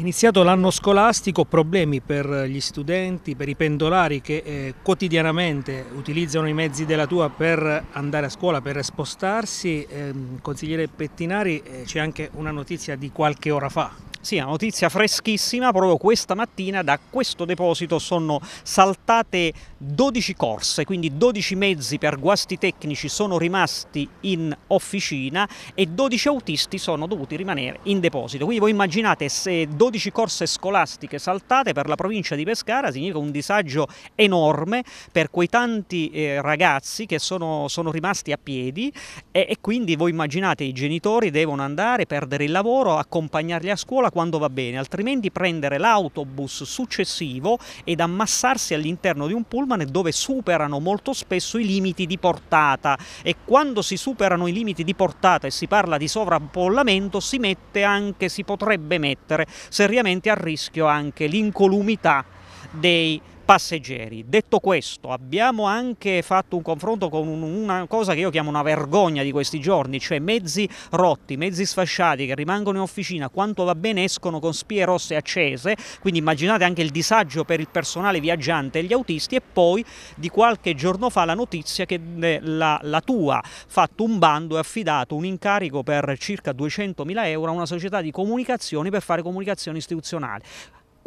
iniziato l'anno scolastico, problemi per gli studenti, per i pendolari che eh, quotidianamente utilizzano i mezzi della tua per andare a scuola, per spostarsi. Eh, consigliere Pettinari, eh, c'è anche una notizia di qualche ora fa. Sì, una notizia freschissima, proprio questa mattina da questo deposito sono saltate 12 corse, quindi 12 mezzi per guasti tecnici sono rimasti in officina e 12 autisti sono dovuti rimanere in deposito. Quindi voi immaginate se 12 corse scolastiche saltate per la provincia di Pescara significa un disagio enorme per quei tanti eh, ragazzi che sono, sono, rimasti a piedi e, e quindi voi immaginate i genitori devono andare, perdere il lavoro, accompagnarli a scuola, quando va bene, altrimenti prendere l'autobus successivo ed ammassarsi all'interno di un pullman dove superano molto spesso i limiti di portata e quando si superano i limiti di portata e si parla di sovrappollamento si mette anche, si potrebbe mettere seriamente a rischio anche l'incolumità dei passeggeri. Detto questo, abbiamo anche fatto un confronto con una cosa che io chiamo una vergogna di questi giorni, cioè mezzi rotti, mezzi sfasciati che rimangono in officina, quanto va bene escono con spie rosse accese, quindi immaginate anche il disagio per il personale viaggiante e gli autisti e poi di qualche giorno fa la notizia che eh, la, la tua ha fatto un bando e affidato un incarico per circa 200.000 euro a una società di comunicazioni per fare comunicazioni istituzionali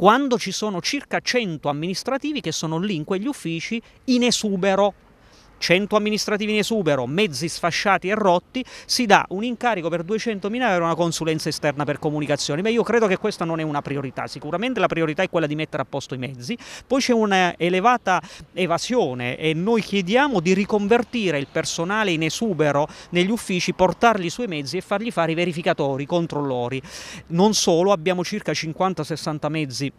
quando ci sono circa 100 amministrativi che sono lì in quegli uffici in esubero 100 amministrativi in esubero, mezzi sfasciati e rotti, si dà un incarico per 200.000 euro a una consulenza esterna per comunicazioni. Beh, io credo che questa non è una priorità, sicuramente la priorità è quella di mettere a posto i mezzi, poi c'è un'elevata evasione e noi chiediamo di riconvertire il personale in esubero negli uffici, portarli sui mezzi e fargli fare i verificatori, i controllori. Non solo, abbiamo circa 50-60 mezzi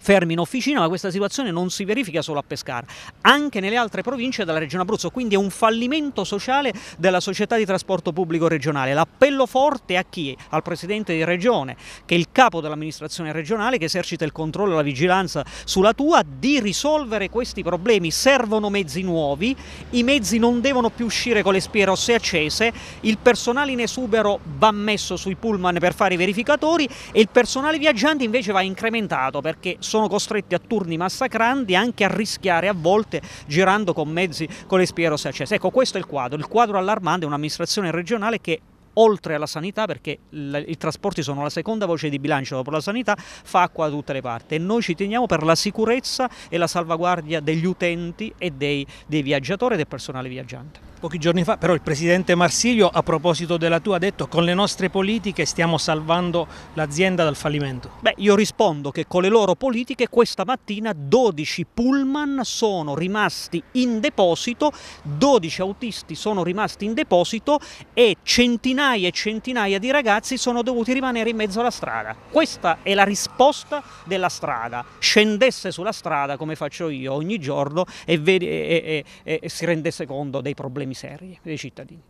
fermi in officina, ma questa situazione non si verifica solo a Pescara, anche nelle altre province della regione Abruzzo, quindi è un fallimento sociale della società di trasporto pubblico regionale. L'appello forte a chi? Al Presidente di Regione, che è il capo dell'amministrazione regionale, che esercita il controllo e la vigilanza sulla tua, di risolvere questi problemi. Servono mezzi nuovi, i mezzi non devono più uscire con le spie rosse accese, il personale in esubero va messo sui pullman per fare i verificatori e il personale viaggiante invece va incrementato perché sono costretti a turni massacranti anche a rischiare a volte girando con mezzi con le spie rosse accese. Ecco, questo è il quadro. Il quadro allarmante è un'amministrazione regionale che oltre alla sanità, perché i trasporti sono la seconda voce di bilancio dopo la sanità, fa acqua da tutte le parti e noi ci teniamo per la sicurezza e la salvaguardia degli utenti e dei, dei viaggiatori e del personale viaggiante. Pochi giorni fa però il presidente Marsilio a proposito della tua ha detto con le nostre politiche stiamo salvando l'azienda dal fallimento. Beh io rispondo che con le loro politiche questa mattina 12 pullman sono rimasti in deposito, 12 autisti sono rimasti in deposito e centinaia e centinaia di ragazzi sono dovuti rimanere in mezzo alla strada. Questa è la risposta della strada. Scendesse sulla strada come faccio io ogni giorno e, e, e, e si rendesse conto dei problemi miserie dei cittadini.